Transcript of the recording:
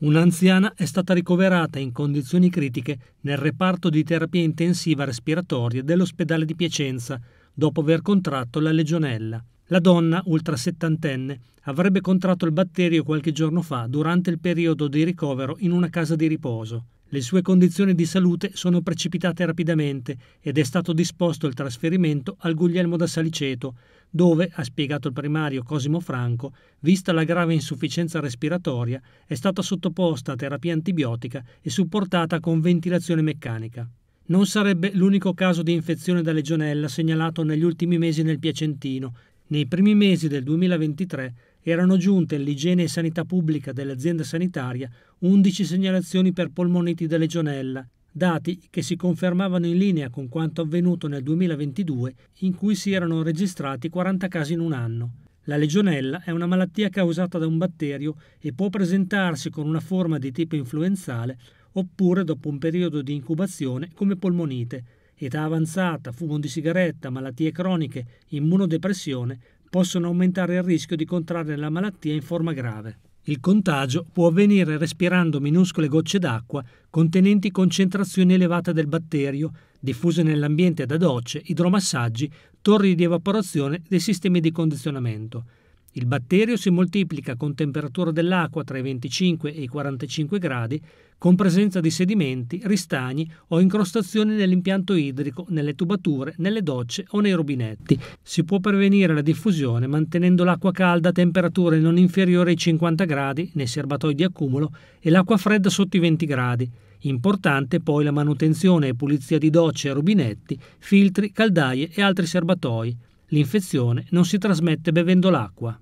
Un'anziana è stata ricoverata in condizioni critiche nel reparto di terapia intensiva respiratoria dell'ospedale di Piacenza dopo aver contratto la legionella. La donna, ultra settantenne, avrebbe contratto il batterio qualche giorno fa durante il periodo di ricovero in una casa di riposo. Le sue condizioni di salute sono precipitate rapidamente ed è stato disposto il trasferimento al Guglielmo da Saliceto, dove, ha spiegato il primario Cosimo Franco, vista la grave insufficienza respiratoria, è stata sottoposta a terapia antibiotica e supportata con ventilazione meccanica. Non sarebbe l'unico caso di infezione da legionella segnalato negli ultimi mesi nel Piacentino, nei primi mesi del 2023 erano giunte all'igiene e sanità pubblica dell'azienda sanitaria 11 segnalazioni per polmoniti da legionella, dati che si confermavano in linea con quanto avvenuto nel 2022 in cui si erano registrati 40 casi in un anno. La legionella è una malattia causata da un batterio e può presentarsi con una forma di tipo influenzale oppure dopo un periodo di incubazione come polmonite, età avanzata, fumo di sigaretta, malattie croniche, immunodepressione possono aumentare il rischio di contrarre la malattia in forma grave. Il contagio può avvenire respirando minuscole gocce d'acqua contenenti concentrazioni elevate del batterio, diffuse nell'ambiente da docce, idromassaggi, torri di evaporazione dei sistemi di condizionamento. Il batterio si moltiplica con temperatura dell'acqua tra i 25 e i 45 gradi, con presenza di sedimenti, ristagni o incrostazioni nell'impianto idrico, nelle tubature, nelle docce o nei rubinetti. Si può prevenire la diffusione mantenendo l'acqua calda a temperature non inferiori ai 50 gradi nei serbatoi di accumulo e l'acqua fredda sotto i 20 gradi. Importante poi la manutenzione e pulizia di docce e rubinetti, filtri, caldaie e altri serbatoi. L'infezione non si trasmette bevendo l'acqua.